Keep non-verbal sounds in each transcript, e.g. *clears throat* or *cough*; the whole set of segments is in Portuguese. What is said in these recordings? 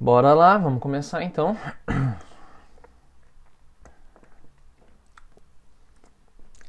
Bora lá, vamos começar então.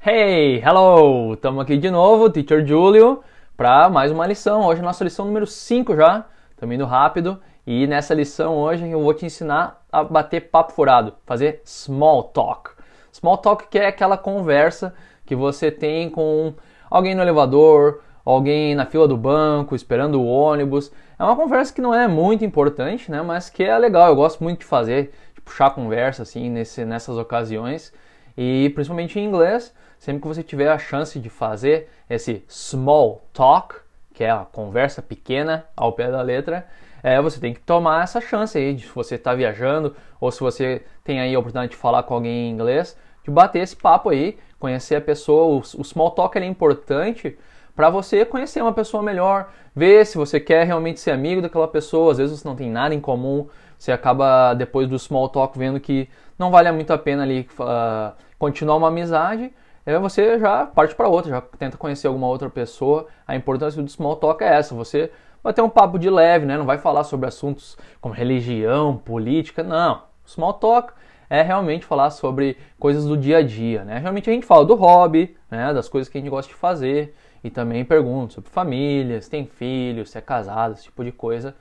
Hey, hello! Estamos aqui de novo, Teacher Julio, para mais uma lição. Hoje é nossa lição número 5 já, estamos indo rápido. E nessa lição hoje eu vou te ensinar a bater papo furado, fazer small talk. Small talk que é aquela conversa que você tem com alguém no elevador, alguém na fila do banco, esperando o ônibus, é uma conversa que não é muito importante, né? Mas que é legal, eu gosto muito de fazer, de puxar conversa assim nesse, nessas ocasiões. E principalmente em inglês, sempre que você tiver a chance de fazer esse small talk, que é a conversa pequena ao pé da letra, é, você tem que tomar essa chance aí, de, se você está viajando ou se você tem aí a oportunidade de falar com alguém em inglês, de bater esse papo aí, conhecer a pessoa. O, o small talk é importante para você conhecer uma pessoa melhor, ver se você quer realmente ser amigo daquela pessoa, às vezes você não tem nada em comum, você acaba depois do small talk vendo que não vale muito a pena ali uh, continuar uma amizade, aí você já parte para outra, já tenta conhecer alguma outra pessoa. A importância do small talk é essa, você vai ter um papo de leve, né? Não vai falar sobre assuntos como religião, política, não. Small talk é realmente falar sobre coisas do dia a dia, né? Realmente a gente fala do hobby, né? Das coisas que a gente gosta de fazer, e também pergunto sobre família, se tem filhos, se é casado, esse tipo de coisa.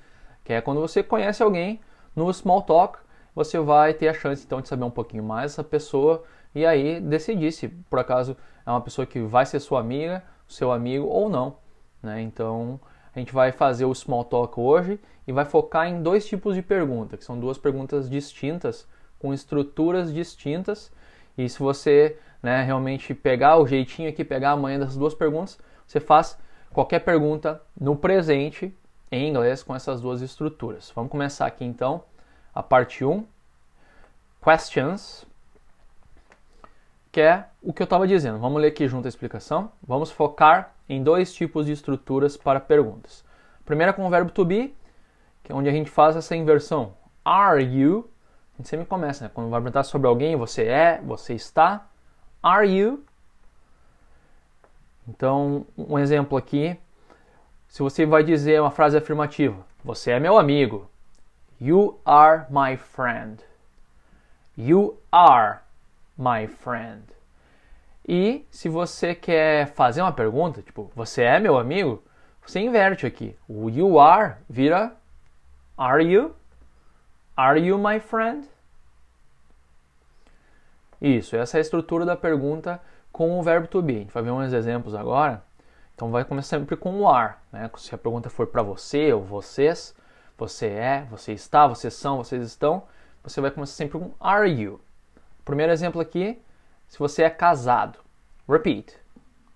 Que é quando você conhece alguém no small talk, você vai ter a chance então de saber um pouquinho mais essa pessoa e aí decidir se por acaso é uma pessoa que vai ser sua amiga, seu amigo ou não. Né? Então a gente vai fazer o small talk hoje e vai focar em dois tipos de pergunta, que são duas perguntas distintas, com estruturas distintas. E se você né, realmente pegar o jeitinho aqui, pegar a manhã dessas duas perguntas, você faz qualquer pergunta no presente em inglês com essas duas estruturas. Vamos começar aqui então a parte 1. Questions, que é o que eu estava dizendo. Vamos ler aqui junto a explicação. Vamos focar em dois tipos de estruturas para perguntas. primeira com o verbo to be, que é onde a gente faz essa inversão. Are you? A gente sempre começa, né? Quando vai perguntar sobre alguém, você é, você está. Are you? Então, um exemplo aqui, se você vai dizer uma frase afirmativa, você é meu amigo. You are my friend. You are my friend. E se você quer fazer uma pergunta, tipo, você é meu amigo? Você inverte aqui. O you are vira are you? Are you my friend? Isso, essa é a estrutura da pergunta com o verbo to be. A gente vai ver uns exemplos agora. Então vai começar sempre com o are, né? Se a pergunta for para você ou vocês, você é, você está, vocês são, vocês estão, você vai começar sempre com are you. Primeiro exemplo aqui, se você é casado. Repeat.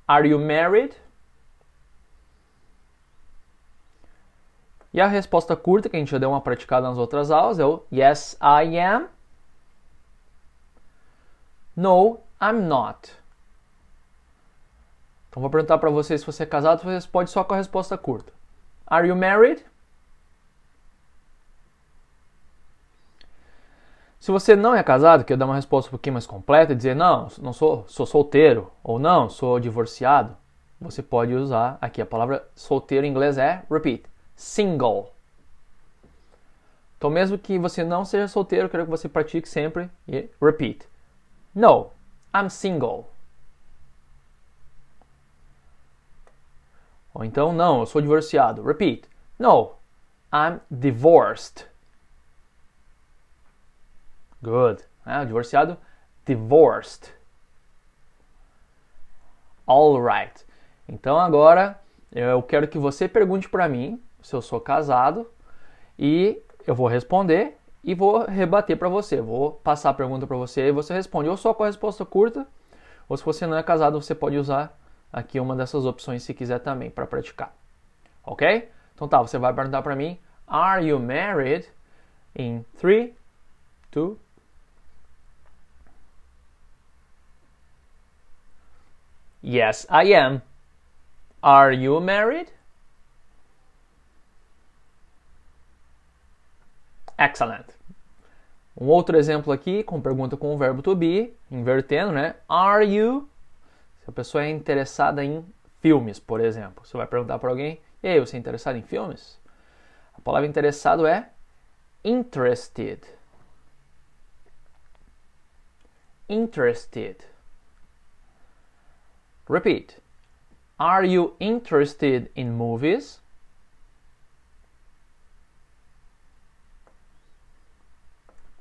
Are you married? E a resposta curta, que a gente já deu uma praticada nas outras aulas, é o Yes, I am. No, I'm not. Então vou perguntar para você se você é casado, você responde só com a resposta curta. Are you married? Se você não é casado, quer dar uma resposta um pouquinho mais completa e dizer não, não sou, sou solteiro ou não, sou divorciado, você pode usar aqui a palavra solteiro em inglês é repeat, single. Então mesmo que você não seja solteiro, quero que você pratique sempre e repeat. No, I'm single. Ou então, não, eu sou divorciado. Repeat. No, I'm divorced. Good. É, divorciado, divorced. All right. Então agora eu quero que você pergunte para mim se eu sou casado e eu vou responder e vou rebater para você. Vou passar a pergunta para você e você responde ou só com a resposta curta, ou se você não é casado, você pode usar aqui é uma dessas opções se quiser também para praticar. Ok? Então tá, você vai perguntar para mim: Are you married? Em 3, 2, Yes, I am. Are you married? Excellent. Um outro exemplo aqui com pergunta com o verbo to be, invertendo, né? Are you se a pessoa é interessada em filmes, por exemplo, você vai perguntar para alguém: "E aí, você é interessado em filmes?" A palavra interessado é interested. Interested. Repeat. Are you interested in movies?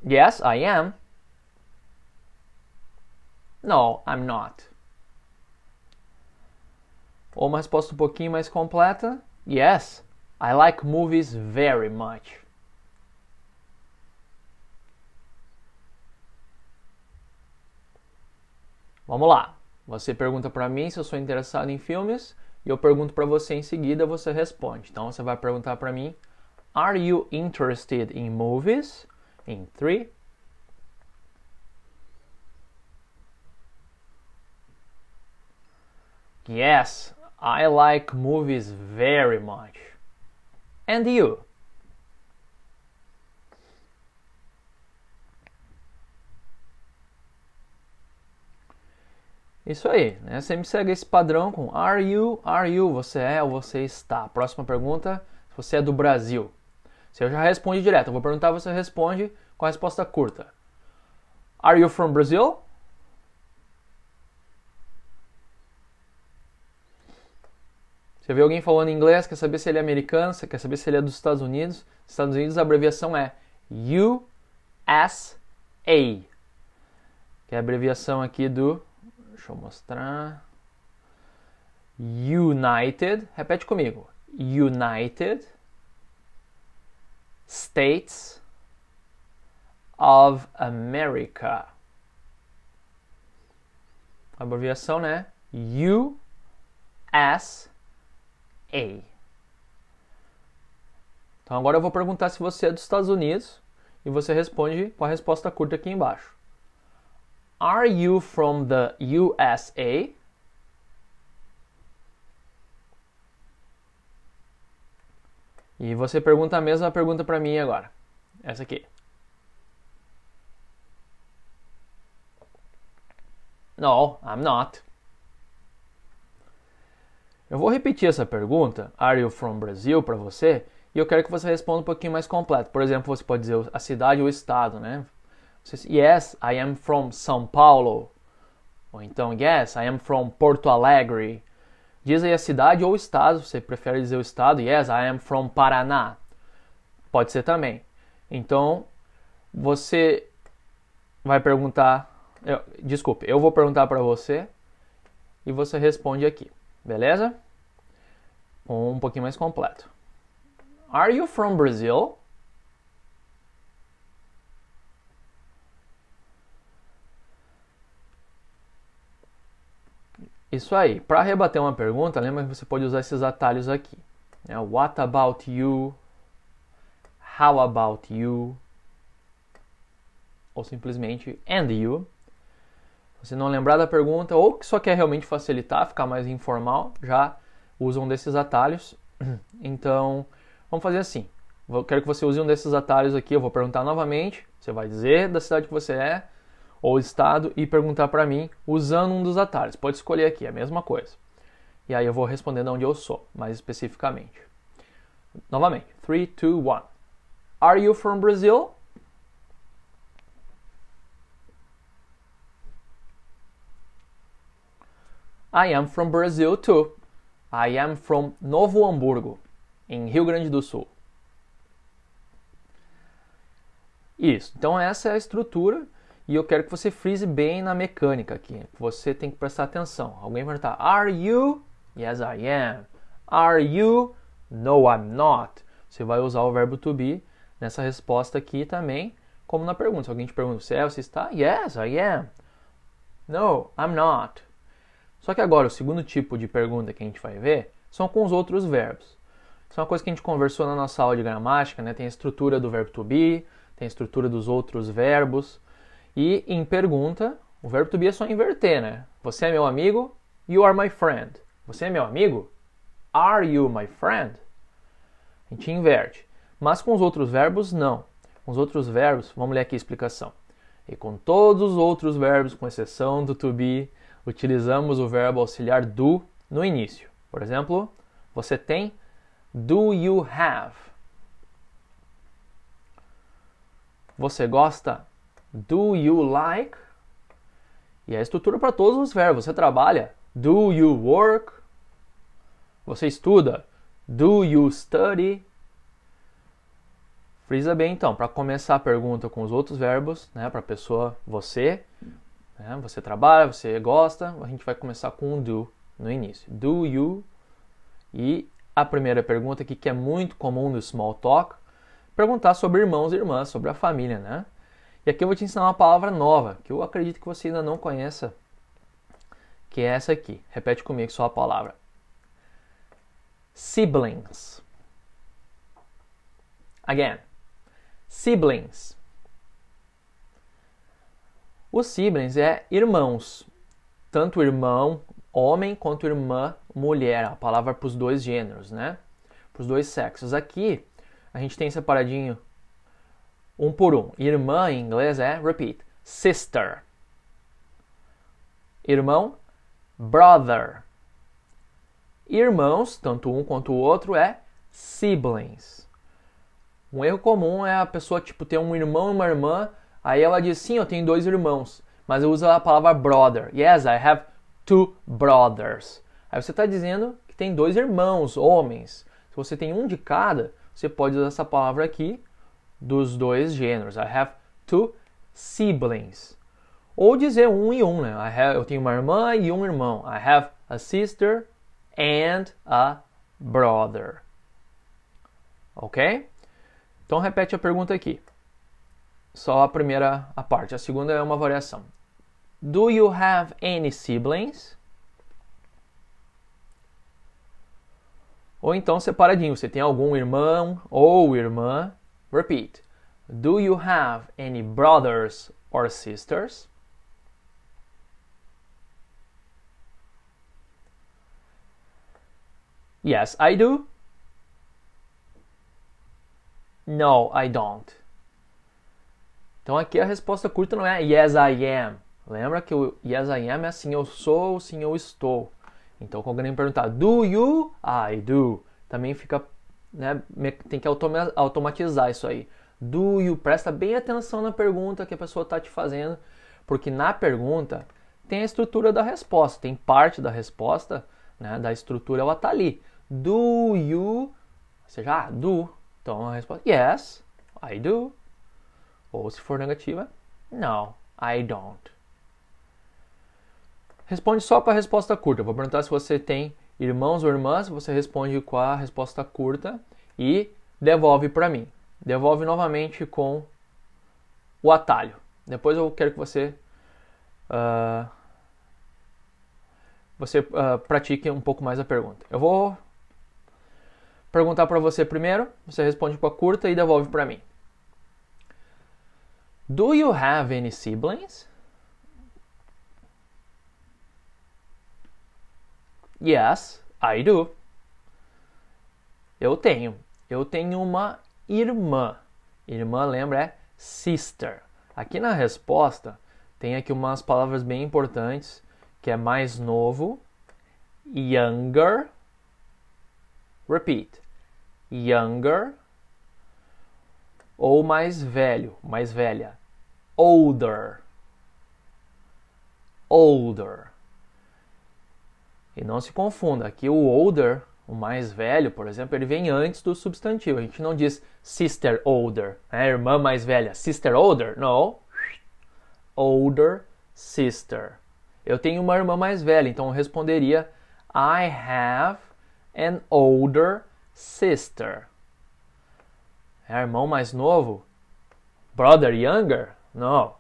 Yes, I am. No, I'm not. Ou uma resposta um pouquinho mais completa: Yes, I like movies very much. Vamos lá. Você pergunta para mim se eu sou interessado em filmes e eu pergunto para você em seguida, você responde. Então você vai perguntar para mim: Are you interested in movies? Em 3 Yes, I like movies very much. And you? Isso aí, né? Você me segue esse padrão com are you, are you, você é ou você está. Próxima pergunta, se você é do Brasil. Se eu já respondi direto, eu vou perguntar, você responde com a resposta curta. Are you from Brazil? Você vê alguém falando inglês, quer saber se ele é americano, quer saber se ele é dos Estados Unidos. Estados Unidos a abreviação é USA, que é a abreviação aqui do. Deixa eu mostrar. United. Repete comigo. United States of America. Abreviação, né? USA. Ei. Então agora eu vou perguntar se você é dos Estados Unidos e você responde com a resposta curta aqui embaixo. Are you from the USA? E você pergunta a mesma pergunta para mim agora. Essa aqui. No, I'm not. Eu vou repetir essa pergunta, Are you from Brazil, para você, e eu quero que você responda um pouquinho mais completo. Por exemplo, você pode dizer a cidade ou o estado, né? Você, yes, I am from São Paulo. Ou então, yes, I am from Porto Alegre. Diz aí a cidade ou o estado, você prefere dizer o estado, yes, I am from Paraná. Pode ser também. Então, você vai perguntar, eu, desculpe, eu vou perguntar para você e você responde aqui beleza? Um pouquinho mais completo. Are you from Brazil? Isso aí. Para rebater uma pergunta, lembra que você pode usar esses atalhos aqui. Né? What about you? How about you? Ou simplesmente and you? Se não lembrar da pergunta ou que só quer realmente facilitar, ficar mais informal, já usa um desses atalhos. *clears throat* Então, vamos fazer assim. Eu quero que você use um desses atalhos aqui. Eu vou perguntar novamente. Você vai dizer da cidade que você é ou estado e perguntar para mim usando um dos atalhos. Pode escolher aqui, é a mesma coisa. E aí eu vou responder de onde eu sou, mais especificamente. Novamente. 3, 2, 1. Are you from Brazil? I am from Brazil too. I am from Novo Hamburgo, em Rio Grande do Sul. Isso. Então essa é a estrutura e eu quero que você frise bem na mecânica aqui. Você tem que prestar atenção. Alguém vai perguntar: Are you? Yes, I am. Are you? No, I'm not. Você vai usar o verbo to be nessa resposta aqui também, como na pergunta. Se alguém te pergunta: Você é? Você está? Yes, I am. No, I'm not. Só que agora, o segundo tipo de pergunta que a gente vai ver são com os outros verbos. Isso é uma coisa que a gente conversou na nossa aula de gramática, né? Tem a estrutura do verbo to be, tem a estrutura dos outros verbos. E em pergunta, o verbo to be é só inverter, né? Você é meu amigo? You are my friend. Você é meu amigo? Are you my friend? A gente inverte. Mas com os outros verbos, não. Com os outros verbos, vamos ler aqui a explicação. E com todos os outros verbos, com exceção do to be, utilizamos o verbo auxiliar do no início. Por exemplo, você tem Do you have? Você gosta? Do you like? E a estrutura para todos os verbos. Você trabalha? Do you work? Você estuda? Do you study? Frisa bem então, para começar a pergunta com os outros verbos, né, para a pessoa, você, né? Você trabalha, você gosta, a gente vai começar com um do no início. Do you? E a primeira pergunta aqui, que é muito comum no small talk, perguntar sobre irmãos e irmãs, sobre a família, né? E aqui eu vou te ensinar uma palavra nova, que eu acredito que você ainda não conheça, que é essa aqui. Repete comigo só a palavra. Siblings. Again. Siblings. Os siblings é irmãos, tanto irmão homem quanto irmã mulher, a palavra é para os dois gêneros, né? Para os dois sexos. Aqui a gente tem separadinho um por um. Irmã em inglês é repeat, sister. Irmão, brother. Irmãos, tanto um quanto o outro é siblings. Um erro comum é a pessoa tipo ter um irmão e uma irmã Aí ela diz: Sim, eu tenho dois irmãos, mas eu uso a palavra brother. Yes, I have two brothers. Aí você está dizendo que tem dois irmãos, homens. Se você tem um de cada, você pode usar essa palavra aqui dos dois gêneros. I have two siblings. Ou dizer um e um, né? Have, eu tenho uma irmã e um irmão. I have a sister and a brother. Ok? Então repete a pergunta aqui. Só a primeira a parte. A segunda é uma variação. Do you have any siblings? Ou então separadinho, você tem algum irmão ou irmã? Repeat. Do you have any brothers or sisters? Yes, I do. No, I don't. Então aqui a resposta curta não é yes I am. Lembra que o yes I am é assim eu sou, sim eu estou. Então quando alguém perguntar do you, I do. Também fica, né, tem que automatizar isso aí. Do you, presta bem atenção na pergunta que a pessoa está te fazendo, porque na pergunta tem a estrutura da resposta, tem parte da resposta, né, da estrutura ela tá ali. Do you, ou seja, ah, do. Então a resposta yes, I do. Ou se for negativa, no, I don't. Responde só com a resposta curta. Vou perguntar se você tem irmãos ou irmãs, você responde com a resposta curta e devolve para mim. Devolve novamente com o atalho. Depois eu quero que você uh, você uh, pratique um pouco mais a pergunta. Eu vou perguntar para você primeiro, você responde com a curta e devolve para mim. Do you have any siblings? Yes, I do. Eu tenho. Eu tenho uma irmã. Irmã, lembra, é sister. Aqui na resposta tem aqui umas palavras bem importantes, que é mais novo, younger. Repeat. Younger ou mais velho, mais velha. Older. Older. E não se confunda, aqui o older, o mais velho, por exemplo, ele vem antes do substantivo. A gente não diz sister older, né? irmã mais velha, sister older, não. Older sister. Eu tenho uma irmã mais velha, então eu responderia I have an older sister. É irmão mais novo? Brother younger? Não.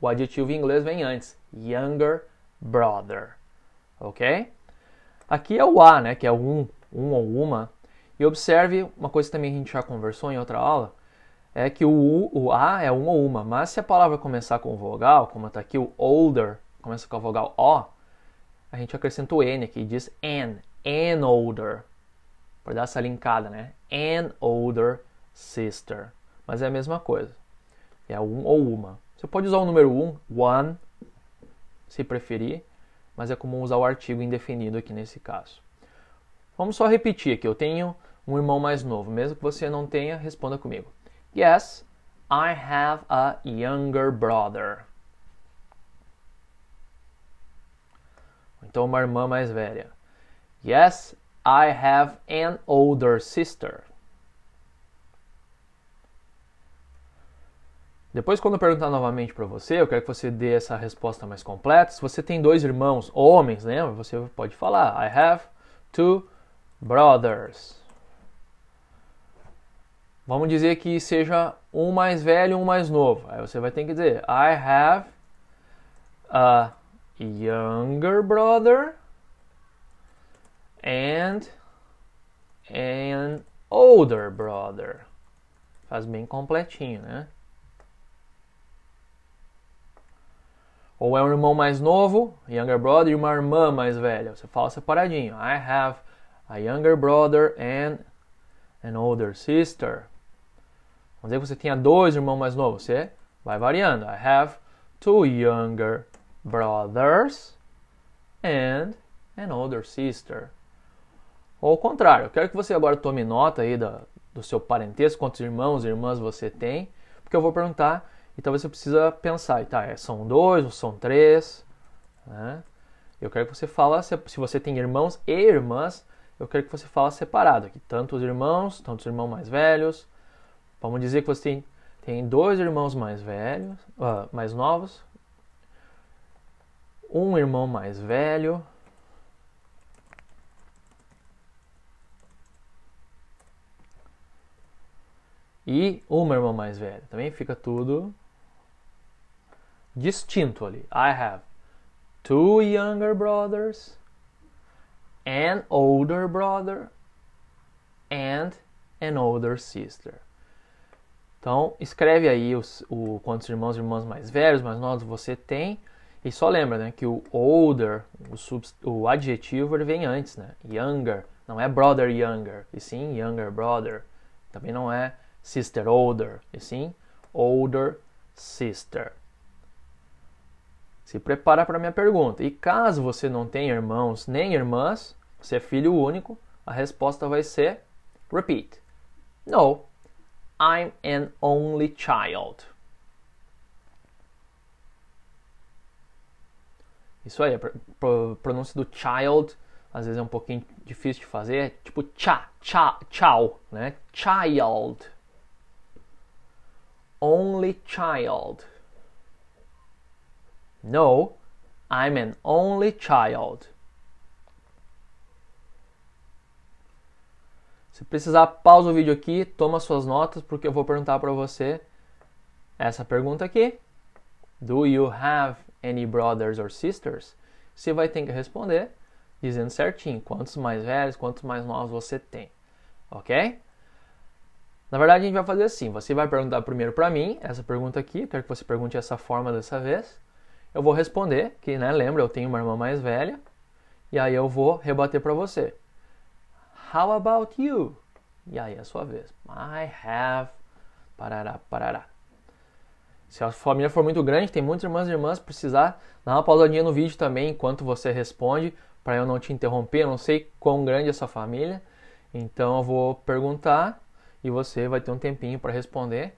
O adjetivo em inglês vem antes. Younger brother. Ok? Aqui é o a, né? Que é um, um ou uma. E observe uma coisa que também a gente já conversou em outra aula. É que o, u, o a é um ou uma. Mas se a palavra começar com vogal, como está aqui o older, começa com a vogal o, a gente acrescenta o n aqui e diz an. An older. Para dar essa linkada, né? An older sister. Mas é a mesma coisa. É um ou uma. Você pode usar o número um, one, se preferir, mas é comum usar o artigo indefinido aqui nesse caso. Vamos só repetir aqui. Eu tenho um irmão mais novo. Mesmo que você não tenha, responda comigo. Yes, I have a younger brother. Então, uma irmã mais velha. Yes, I have an older sister. Depois, quando eu perguntar novamente para você, eu quero que você dê essa resposta mais completa. Se você tem dois irmãos, homens, lembra? Né? Você pode falar: I have two brothers. Vamos dizer que seja um mais velho e um mais novo. Aí você vai ter que dizer: I have a younger brother and an older brother. Faz bem completinho, né? Ou é um irmão mais novo, younger brother, e uma irmã mais velha. Você fala separadinho. I have a younger brother and an older sister. Vamos dizer que você tenha dois irmãos mais novos. Você vai variando. I have two younger brothers and an older sister. Ou ao contrário, eu quero que você agora tome nota aí da, do seu parentesco, quantos irmãos e irmãs você tem, porque eu vou perguntar então você precisa pensar, tá, é, são dois ou são três, né? Eu quero que você fala, se, você tem irmãos e irmãs, eu quero que você fala separado aqui. Tantos irmãos, tantos irmãos mais velhos. Vamos dizer que você tem, tem dois irmãos mais velhos, uh, mais novos. Um irmão mais velho. E uma irmã mais velha. Também fica tudo distinto ali. I have two younger brothers, an older brother and an older sister. Então, escreve aí os, o, quantos irmãos e irmãs mais velhos, mais novos você tem. E só lembra, né, que o older, o, o adjetivo, ele vem antes, né? Younger, não é brother younger, e sim younger brother. Também não é sister older, e sim older sister. Se prepara para minha pergunta. E caso você não tenha irmãos nem irmãs, você é filho único, a resposta vai ser repeat. No, I'm an only child. Isso aí, a pronúncia do child às vezes é um pouquinho difícil de fazer, é tipo cha, cha, tchau, né? Child. Only child. No, I'm an only child. Se precisar, pausa o vídeo aqui, toma suas notas, porque eu vou perguntar para você essa pergunta aqui. Do you have any brothers or sisters? Você vai ter que responder dizendo certinho quantos mais velhos, quantos mais novos você tem, ok? Na verdade, a gente vai fazer assim: você vai perguntar primeiro para mim essa pergunta aqui, quero que você pergunte essa forma dessa vez eu vou responder, que né, lembra, eu tenho uma irmã mais velha, e aí eu vou rebater para você. How about you? E aí é a sua vez. I have. Parará, parará. Se a família for muito grande, tem muitas irmãs e irmãs, precisar dar uma pausadinha no vídeo também enquanto você responde, para eu não te interromper. Eu não sei quão grande é a sua família, então eu vou perguntar e você vai ter um tempinho para responder.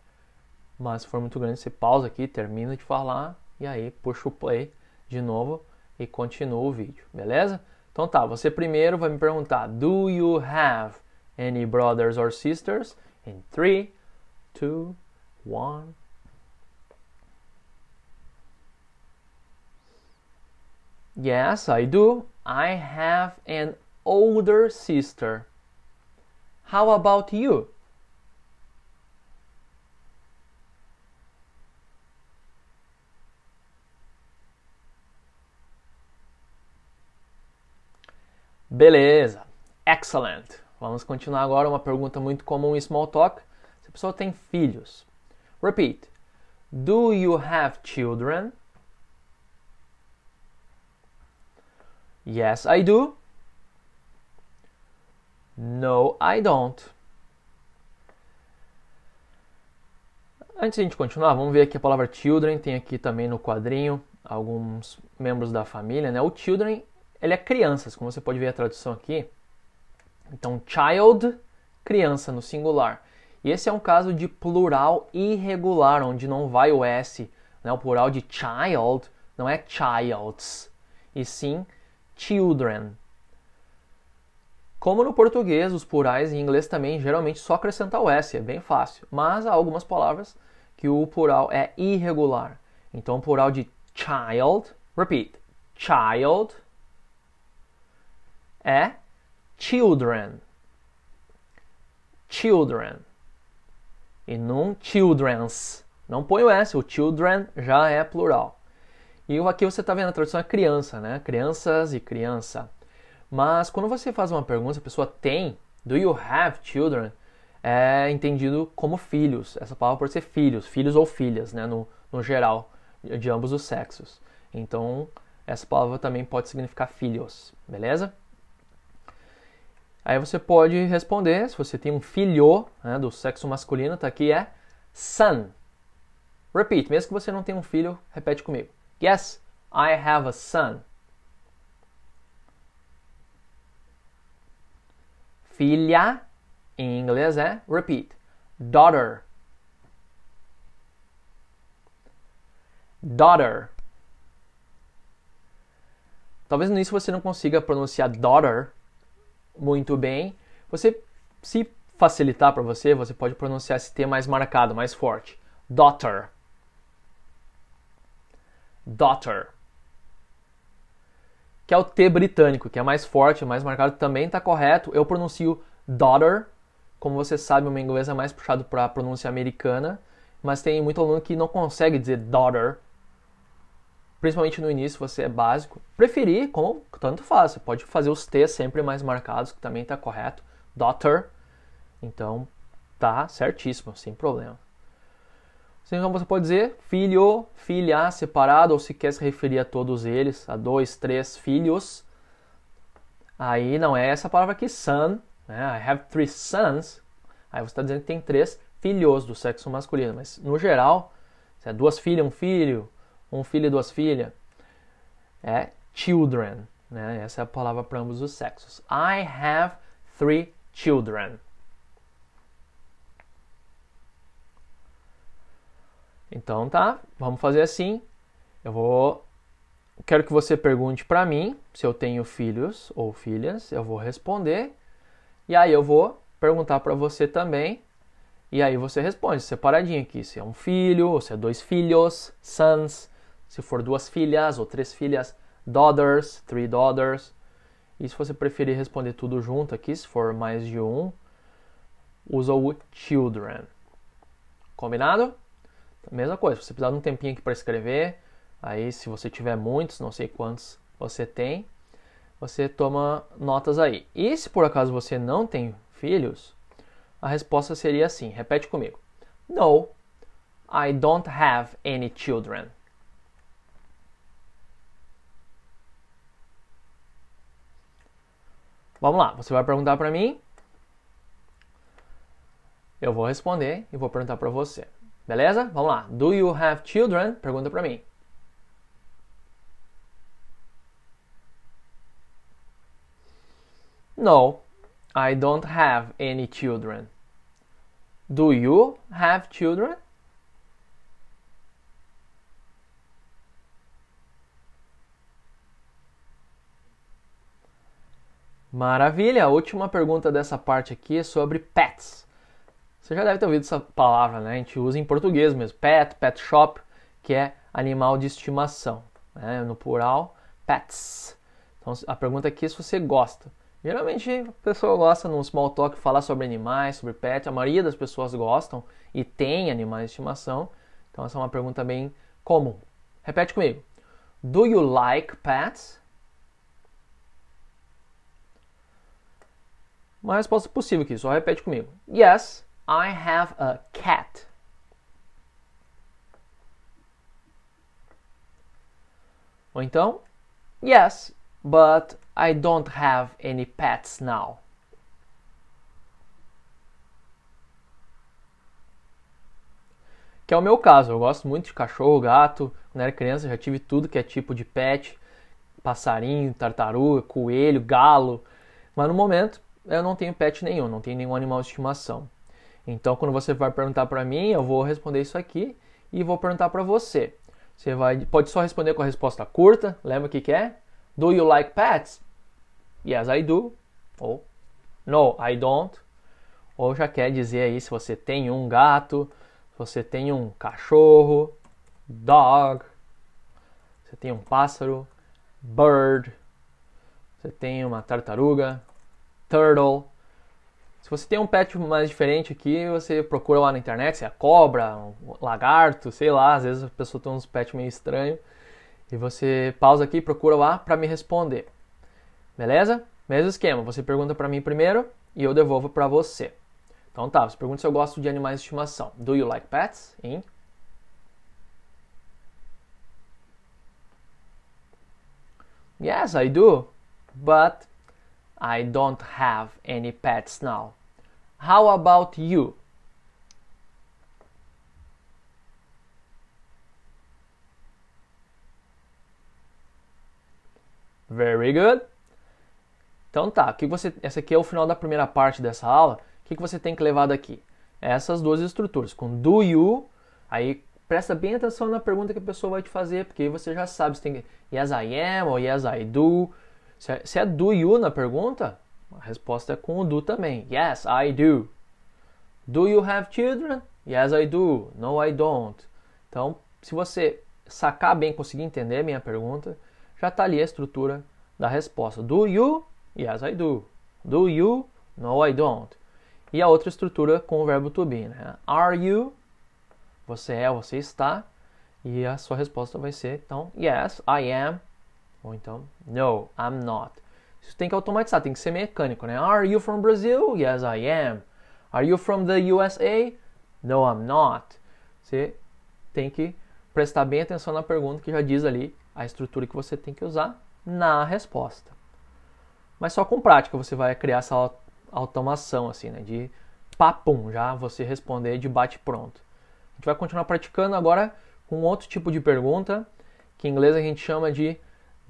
Mas se for muito grande, você pausa aqui, termina de falar e aí puxa o play de novo e continua o vídeo, beleza? Então tá, você primeiro vai me perguntar: Do you have any brothers or sisters? In 3, 2, 1. Yes, I do. I have an older sister. How about you? Beleza, excellent. Vamos continuar agora uma pergunta muito comum em small talk. Se a pessoa tem filhos. Repeat. Do you have children? Yes, I do. No, I don't. Antes de a gente continuar, vamos ver aqui a palavra children. Tem aqui também no quadrinho alguns membros da família, né? O children ele é crianças, como você pode ver a tradução aqui. Então, child, criança no singular. E esse é um caso de plural irregular, onde não vai o S. Né? O plural de child não é childs, e sim children. Como no português, os plurais em inglês também geralmente só acrescenta o S, é bem fácil. Mas há algumas palavras que o plural é irregular. Então, o plural de child, repeat, child, é children. Children. E não children's. Não põe o S, o children já é plural. E aqui você está vendo a tradução é criança, né? Crianças e criança. Mas quando você faz uma pergunta, a pessoa tem, do you have children? É entendido como filhos. Essa palavra pode ser filhos, filhos ou filhas, né? No, no geral, de ambos os sexos. Então, essa palavra também pode significar filhos, beleza? Aí você pode responder, se você tem um filho né, do sexo masculino, tá aqui, é son. Repeat, mesmo que você não tenha um filho, repete comigo. Yes, I have a son. Filha, em inglês é repeat. Daughter. Daughter. Talvez nisso você não consiga pronunciar daughter muito bem. Você, se facilitar para você, você pode pronunciar esse T mais marcado, mais forte. Daughter. Daughter. Que é o T britânico, que é mais forte, mais marcado, também está correto. Eu pronuncio daughter. Como você sabe, o meu inglês é mais puxado para a pronúncia americana. Mas tem muito aluno que não consegue dizer daughter principalmente no início, você é básico. Preferir, como tanto faz, você pode fazer os T sempre mais marcados, que também está correto. Daughter. Então, tá certíssimo, sem problema. Então você pode dizer filho, filha, separado, ou se quer se referir a todos eles, a dois, três filhos. Aí não é essa palavra aqui, son. Né? I have three sons. Aí você está dizendo que tem três filhos do sexo masculino. Mas no geral, se é duas filhas, um filho, um filho e duas filhas, é children, né? Essa é a palavra para ambos os sexos. I have three children. Então tá, vamos fazer assim. Eu vou quero que você pergunte para mim se eu tenho filhos ou filhas, eu vou responder. E aí eu vou perguntar para você também. E aí você responde separadinho aqui, se é um filho, ou se é dois filhos, sons, se for duas filhas ou três filhas, daughters, three daughters. E se você preferir responder tudo junto aqui, se for mais de um, usa o children. Combinado? Mesma coisa, você precisar de um tempinho aqui para escrever. Aí, se você tiver muitos, não sei quantos você tem, você toma notas aí. E se por acaso você não tem filhos, a resposta seria assim: repete comigo. No, I don't have any children. Vamos lá, você vai perguntar para mim, eu vou responder e vou perguntar para você. Beleza? Vamos lá. Do you have children? Pergunta para mim. No, I don't have any children. Do you have children? Maravilha! A última pergunta dessa parte aqui é sobre pets. Você já deve ter ouvido essa palavra, né? A gente usa em português mesmo. Pet, pet shop, que é animal de estimação. Né? No plural, pets. Então a pergunta aqui é se você gosta. Geralmente a pessoa gosta num small talk falar sobre animais, sobre pets. A maioria das pessoas gostam e tem animais de estimação. Então essa é uma pergunta bem comum. Repete comigo. Do you like pets? Uma resposta possível aqui, só repete comigo. Yes, I have a cat. Ou então, yes, but I don't have any pets now. Que é o meu caso, eu gosto muito de cachorro, gato. Quando era criança já tive tudo que é tipo de pet: passarinho, tartaruga, coelho, galo. Mas no momento eu não tenho pet nenhum, não tenho nenhum animal de estimação. Então, quando você vai perguntar para mim, eu vou responder isso aqui e vou perguntar para você. Você vai, pode só responder com a resposta curta, lembra o que, que é? Do you like pets? Yes, I do. Ou no, I don't. Ou já quer dizer aí se você tem um gato, se você tem um cachorro, dog, você tem um pássaro, bird, você tem uma tartaruga, turtle. Se você tem um pet mais diferente aqui, você procura lá na internet, se é cobra, um lagarto, sei lá, às vezes a pessoa tem uns pets meio estranho. E você pausa aqui e procura lá para me responder. Beleza? Mesmo esquema, você pergunta para mim primeiro e eu devolvo para você. Então tá, você pergunta se eu gosto de animais de estimação. Do you like pets? Em Yes, I do. But I don't have any pets now. How about you? Very good. Então tá, que você, essa aqui é o final da primeira parte dessa aula. O que, que você tem que levar daqui? Essas duas estruturas, com do you, aí presta bem atenção na pergunta que a pessoa vai te fazer, porque aí você já sabe se tem yes I am ou yes I do. Se é do you na pergunta, a resposta é com o do também. Yes, I do. Do you have children? Yes, I do. No, I don't. Então, se você sacar bem, conseguir entender a minha pergunta, já está ali a estrutura da resposta. Do you? Yes, I do. Do you? No, I don't. E a outra estrutura com o verbo to be. Né? Are you? Você é, você está. E a sua resposta vai ser, então, yes, I am. Ou então, no, I'm not. Isso tem que automatizar, tem que ser mecânico, né? Are you from Brazil? Yes, I am. Are you from the USA? No, I'm not. Você tem que prestar bem atenção na pergunta que já diz ali a estrutura que você tem que usar na resposta. Mas só com prática você vai criar essa automação assim, né? De papum, já você responder de bate pronto. A gente vai continuar praticando agora com outro tipo de pergunta, que em inglês a gente chama de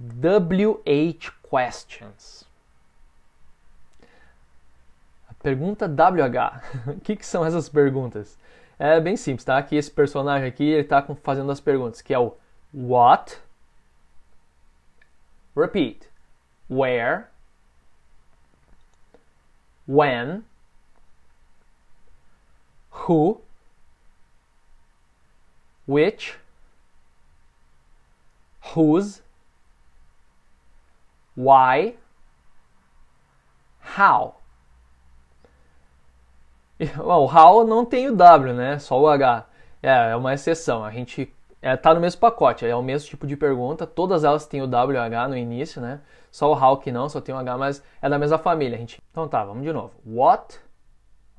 WH Questions. A pergunta WH. *laughs* o que, que, são essas perguntas? É bem simples, tá? Que esse personagem aqui, ele tá fazendo as perguntas, que é o What? Repeat. Where? When? Who? Which? Whose? why, how. *laughs* o how não tem o W, né? Só o H. É, é uma exceção. A gente é, tá no mesmo pacote, é o mesmo tipo de pergunta. Todas elas têm o W e o H no início, né? Só o how que não, só tem o H, mas é da mesma família. A gente... Então tá, vamos de novo. What,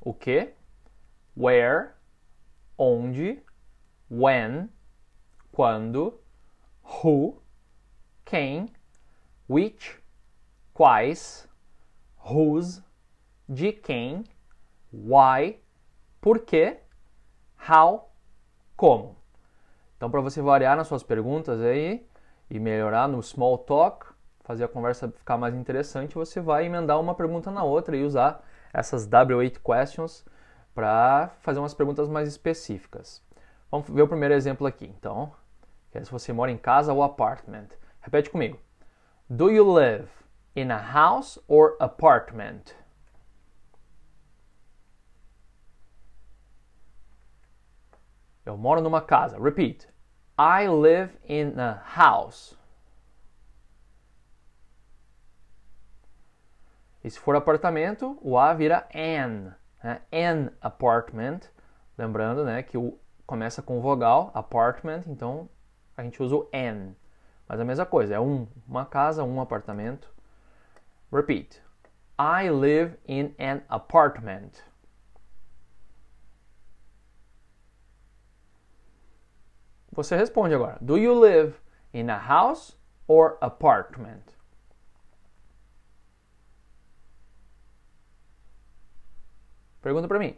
o que, where, onde, when, quando, who, quem, which, quais, whose, de quem, why, por quê, how, como. Então, para você variar nas suas perguntas aí e melhorar no small talk, fazer a conversa ficar mais interessante, você vai emendar uma pergunta na outra e usar essas W8 questions para fazer umas perguntas mais específicas. Vamos ver o primeiro exemplo aqui, então. é se você mora em casa ou apartment. Repete comigo. Do you live in a house or apartment? Eu moro numa casa. Repeat. I live in a house. E se for apartamento, o A vira an. Né? An apartment. Lembrando né, que o começa com vogal, apartment, então a gente usa o an. Mas a mesma coisa, é um, uma casa, um apartamento. Repeat. I live in an apartment. Você responde agora. Do you live in a house or apartment? Pergunta para mim.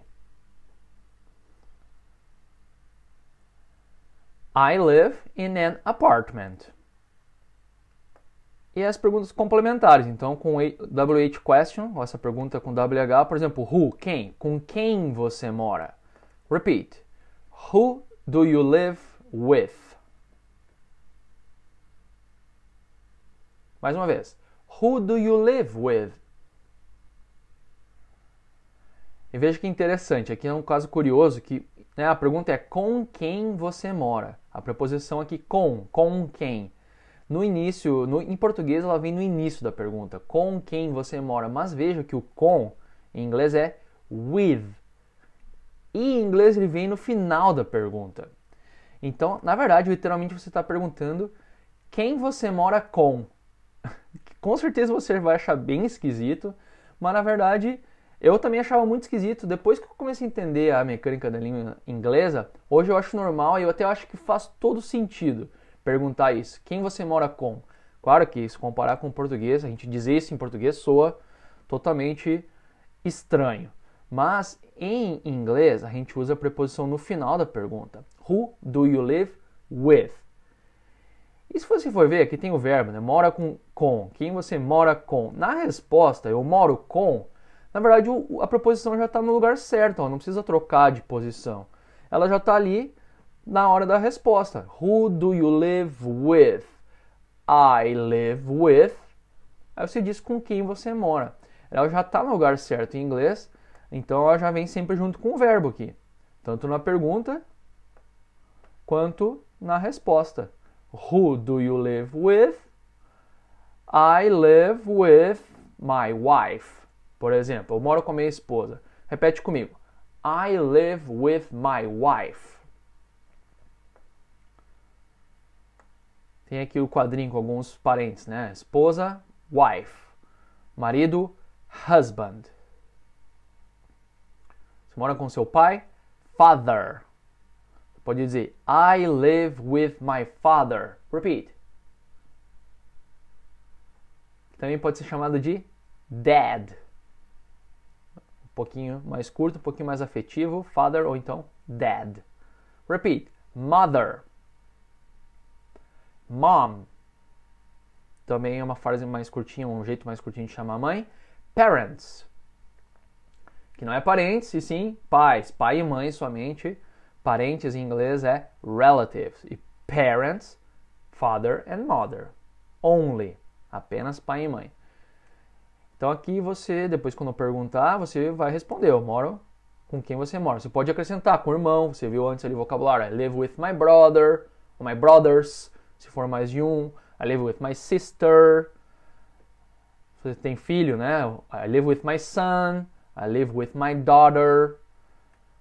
I live in an apartment e as perguntas complementares. Então, com WH question, essa pergunta com WH, por exemplo, who, quem, com quem você mora. Repeat. Who do you live with? Mais uma vez. Who do you live with? E veja que interessante, aqui é um caso curioso que né, a pergunta é com quem você mora. A preposição aqui com, com quem no início, no, em português ela vem no início da pergunta, com quem você mora, mas veja que o com em inglês é with. E em inglês ele vem no final da pergunta. Então, na verdade, literalmente você está perguntando quem você mora com. *laughs* com certeza você vai achar bem esquisito, mas na verdade eu também achava muito esquisito. Depois que eu comecei a entender a mecânica da língua inglesa, hoje eu acho normal e eu até acho que faz todo sentido perguntar isso. Quem você mora com? Claro que se comparar com o português, a gente dizer isso em português soa totalmente estranho. Mas em inglês, a gente usa a preposição no final da pergunta. Who do you live with? E se você for ver, aqui tem o verbo, né? Mora com, com. Quem você mora com? Na resposta, eu moro com. Na verdade, a preposição já está no lugar certo, ó, não precisa trocar de posição. Ela já está ali na hora da resposta. Who do you live with? I live with. Aí você diz com quem você mora. Ela já está no lugar certo em inglês, então ela já vem sempre junto com o verbo aqui. Tanto na pergunta quanto na resposta. Who do you live with? I live with my wife. Por exemplo, eu moro com a minha esposa. Repete comigo. I live with my wife. Tem aqui o quadrinho com alguns parentes, né? Esposa, wife. Marido, husband. Você mora com seu pai? Father. pode dizer I live with my father. Repeat. Também pode ser chamado de dad. Um pouquinho mais curto, um pouquinho mais afetivo, father ou então dad. Repeat. Mother. Mom. Também é uma frase mais curtinha, um jeito mais curtinho de chamar a mãe. Parents. Que não é parentes, e sim pais. Pai e mãe somente. Parentes em inglês é relatives. E parents, father and mother. Only. Apenas pai e mãe. Então aqui você, depois quando eu perguntar, você vai responder. Eu moro com quem você mora. Você pode acrescentar com o irmão, você viu antes ali o vocabulário. I live with my brother, my brothers se for mais de um. I live with my sister. Você tem filho, né? I live with my son. I live with my daughter.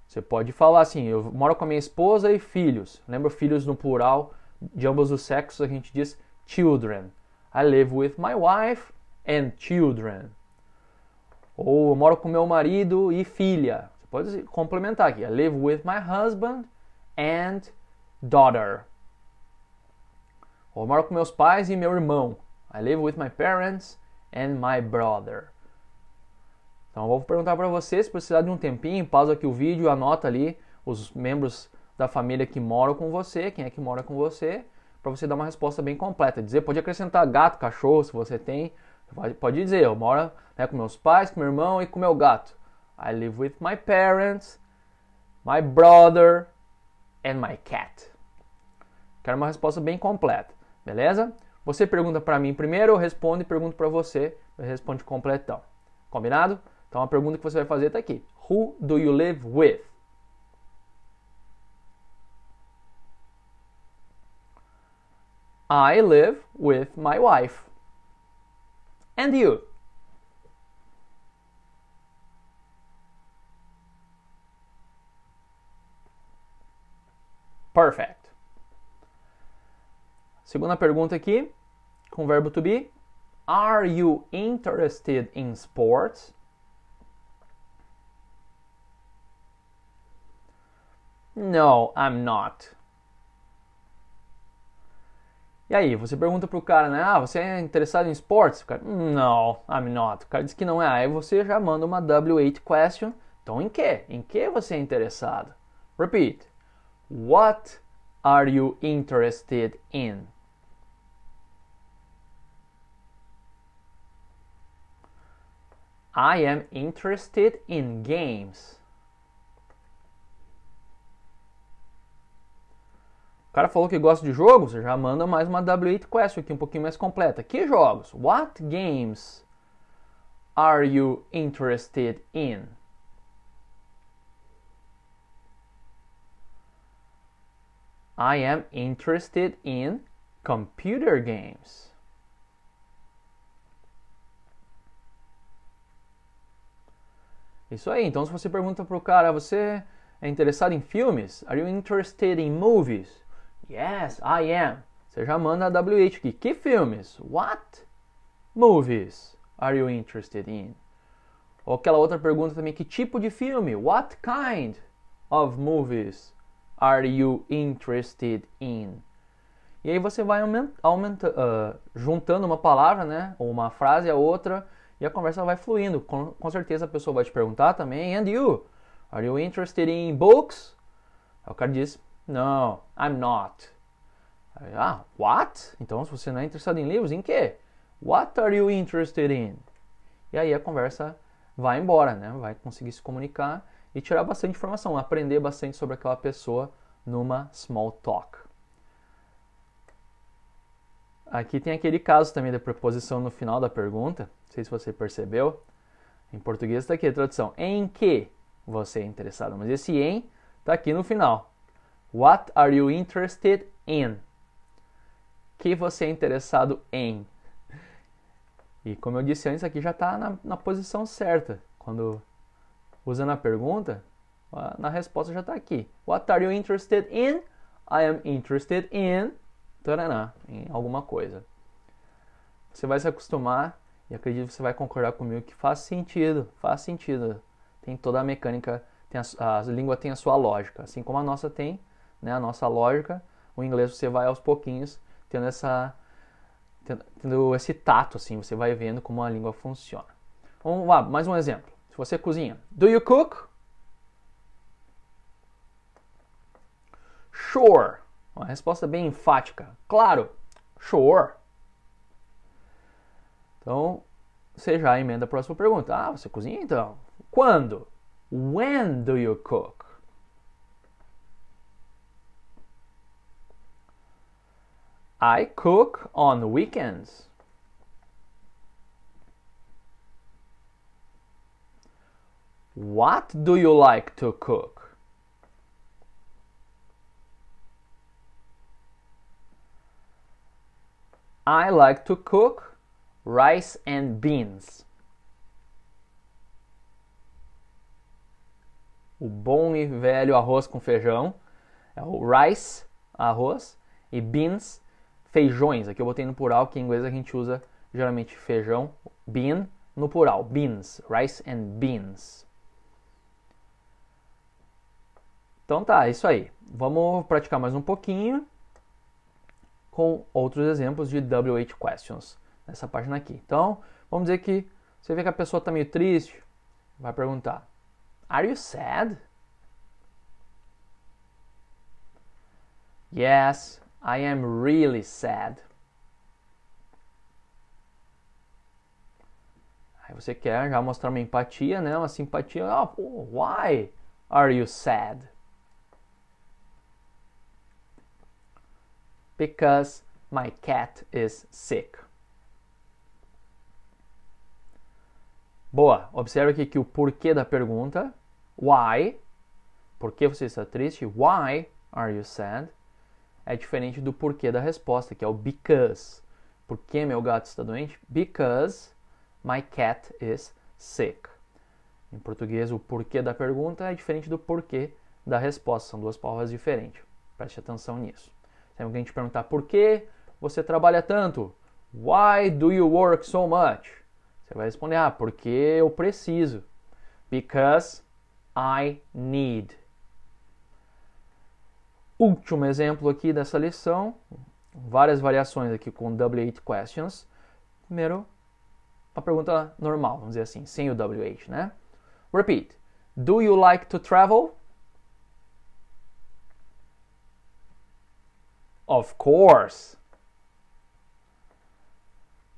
Você pode falar assim: eu moro com a minha esposa e filhos. Lembra filhos no plural de ambos os sexos? A gente diz children. I live with my wife and children. Ou eu moro com meu marido e filha. Você pode complementar aqui: I live with my husband and daughter. Eu moro com meus pais e meu irmão. I live with my parents and my brother. Então eu vou perguntar para você, se precisar de um tempinho, pausa aqui o vídeo, anota ali os membros da família que moram com você, quem é que mora com você, para você dar uma resposta bem completa. Dizer, pode acrescentar gato, cachorro, se você tem. Pode, pode dizer, eu moro né, com meus pais, com meu irmão e com meu gato. I live with my parents, my brother and my cat. Quero uma resposta bem completa. Beleza? Você pergunta para mim primeiro, eu respondo e pergunto para você, eu respondo completão. Combinado? Então a pergunta que você vai fazer está aqui. Who do you live with? I live with my wife. And you? Perfect. Segunda pergunta aqui, com o verbo to be. Are you interested in sports? No, I'm not. E aí, você pergunta pro cara, né? Ah, você é interessado em esportes? O cara, no, I'm not. O cara diz que não é. Aí você já manda uma W8 question. Então, em que? Em que você é interessado? Repeat. What are you interested in? I am interested in games. O cara falou que gosta de jogos, já manda mais uma W8 question aqui um pouquinho mais completa. Que jogos? What games are you interested in? I am interested in computer games. É isso aí. Então, se você pergunta pro cara, você é interessado em filmes? Are you interested in movies? Yes, I am. Você já manda a WH aqui. Que filmes? What movies are you interested in? Ou aquela outra pergunta também, que tipo de filme? What kind of movies are you interested in? E aí você vai aumenta, aumenta uh, ah, juntando uma palavra, né, ou uma frase a outra, e a conversa vai fluindo. Com, com certeza a pessoa vai te perguntar também, and you? Are you interested in books? Aí o cara diz, no, I'm not. Aí, ah, what? Então, se você não é interessado em livros, em quê? What are you interested in? E aí a conversa vai embora, né? Vai conseguir se comunicar e tirar bastante informação, aprender bastante sobre aquela pessoa numa small talk. Aqui tem aquele caso também da preposição no final da pergunta. Não sei se você percebeu. Em português está aqui a tradução. Em que você é interessado? Mas esse em está aqui no final. What are you interested in? Que você é interessado em? E como eu disse antes, aqui já está na, na, posição certa. Quando usando a pergunta, na resposta já está aqui. What are you interested in? I am interested in taraná, em alguma coisa. Você vai se acostumar e acredito que você vai concordar comigo que faz sentido, faz sentido. Tem toda a mecânica, a, a, língua tem a sua lógica, assim como a nossa tem, né, a nossa lógica. O inglês você vai aos pouquinhos tendo essa tendo, tendo esse tato assim, você vai vendo como a língua funciona. Vamos lá, mais um exemplo. Se você cozinha, do you cook? Sure. Uma resposta bem enfática. Claro. Sure. Então, você já emenda a próxima pergunta. Ah, você cozinha então? Quando? When do you cook? I cook on weekends. What do you like to cook? I like to cook rice and beans. O bom e velho arroz com feijão é o rice, arroz, e beans, feijões. Aqui eu botei no plural, que em inglês a gente usa geralmente feijão, bean, no plural, beans, rice and beans. Então tá, é isso aí. Vamos praticar mais um pouquinho com outros exemplos de WH questions nessa página aqui. Então, vamos dizer que você vê que a pessoa está meio triste, vai perguntar: Are you sad? Yes, I am really sad. Aí você quer já mostrar uma empatia, né? Uma simpatia. Oh, why are you sad? because my cat is sick. Boa, observe aqui que o porquê da pergunta, why, por que você está triste, why are you sad, é diferente do porquê da resposta, que é o because. Por que meu gato está doente? Because my cat is sick. Em português, o porquê da pergunta é diferente do porquê da resposta, são duas palavras diferentes. Preste atenção nisso. Se alguém te perguntar por que você trabalha tanto, why do you work so much? Você vai responder, ah, porque eu preciso. Because I need. Último exemplo aqui dessa lição, várias variações aqui com wh questions. Primeiro, uma pergunta normal, vamos dizer assim, sem o WH, né? Repeat. Do you like to travel? Of course.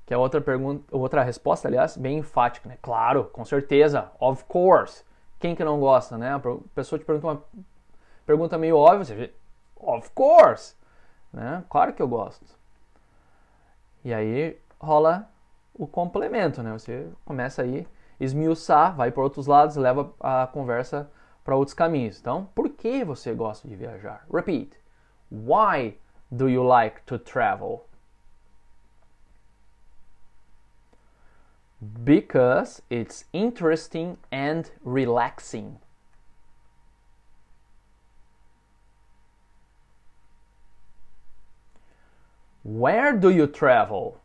Que é outra pergunta, outra resposta, aliás, bem enfática, né? Claro, com certeza. Of course. Quem que não gosta, né? A pessoa te pergunta uma pergunta meio óbvia, você vê, of course. Né? Claro que eu gosto. E aí rola o complemento, né? Você começa aí esmiuçar, vai para outros lados, leva a conversa para outros caminhos. Então, por que você gosta de viajar? Repeat. Why do you like to travel? Because it's interesting and relaxing. Where do you travel?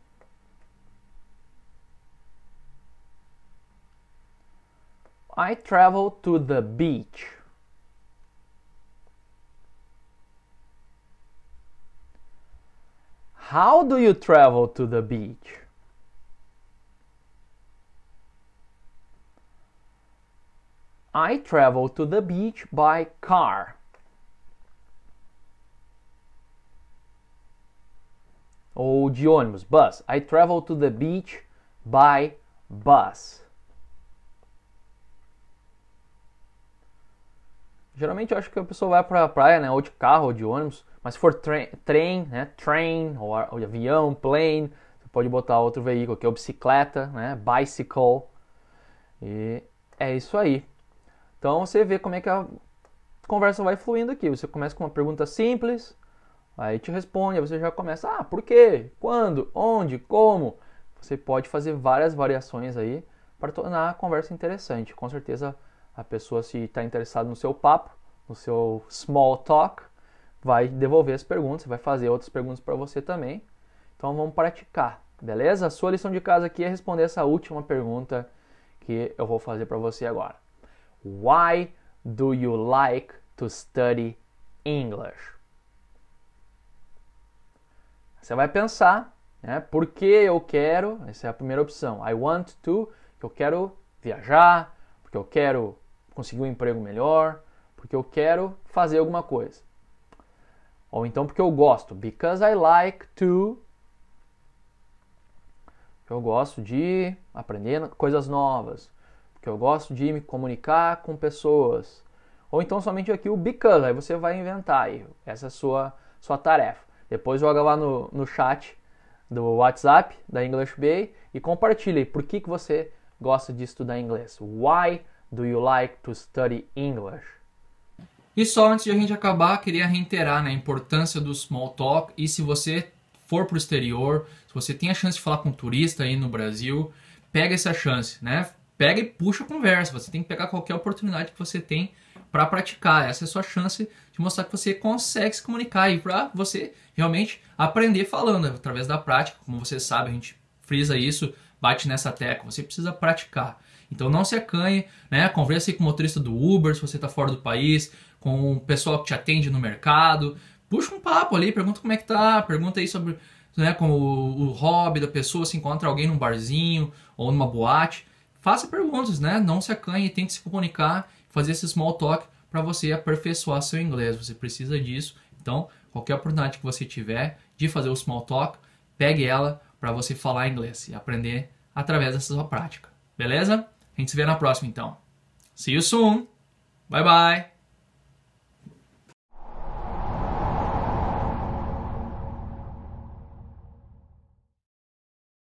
I travel to the beach. How do you travel to the beach? I travel to the beach by car. Ou de ônibus, bus. I travel to the beach by bus. Geralmente eu acho que a pessoa vai para a praia, né? Ou de carro, ou de ônibus. Mas se for trem, né? Train, ou, ou avião, plane, você pode botar outro veículo aqui, ou é bicicleta, né? Bicycle. E é isso aí. Então você vê como é que a conversa vai fluindo aqui. Você começa com uma pergunta simples, aí te responde, aí você já começa, ah, por quê? Quando? Onde? Como? Você pode fazer várias variações aí para tornar a conversa interessante. Com certeza a pessoa, se está interessada no seu papo, no seu small talk, vai devolver as perguntas, vai fazer outras perguntas para você também. Então vamos praticar, beleza? A sua lição de casa aqui é responder essa última pergunta que eu vou fazer para você agora. Why do you like to study English? Você vai pensar, né? Por que eu quero? Essa é a primeira opção. I want to, eu quero viajar, porque eu quero conseguir um emprego melhor, porque eu quero fazer alguma coisa. Ou então porque eu gosto. Because I like to. Eu gosto de aprender coisas novas. Porque eu gosto de me comunicar com pessoas. Ou então somente aqui o because. Aí você vai inventar. Aí. Essa é a sua, sua tarefa. Depois joga lá no, no chat do WhatsApp da English Bay e compartilha aí por que, que você gosta de estudar inglês? Why do you like to study English? E só antes de a gente acabar, queria reiterar né, a importância do small talk e se você for para o exterior, se você tem a chance de falar com um turista aí no Brasil, pega essa chance, né? Pega e puxa a conversa. Você tem que pegar qualquer oportunidade que você tem para praticar. Essa é a sua chance de mostrar que você consegue se comunicar e para você realmente aprender falando né, através da prática. Como você sabe, a gente frisa isso bate nessa tecla, você precisa praticar. Então não se acanhe, né? Converse com o motorista do Uber, se você está fora do país, com o pessoal que te atende no mercado. Puxa um papo ali, pergunta como é que tá, pergunta aí sobre né, com o, o hobby da pessoa, se encontra alguém num barzinho ou numa boate. Faça perguntas, né? Não se acanhe, tente se comunicar, fazer esse small talk para você aperfeiçoar seu inglês. Você precisa disso. Então, qualquer oportunidade que você tiver de fazer o small talk, pegue ela, para você falar inglês e aprender através dessa sua prática. Beleza? A gente se vê na próxima então. See you soon. Bye bye.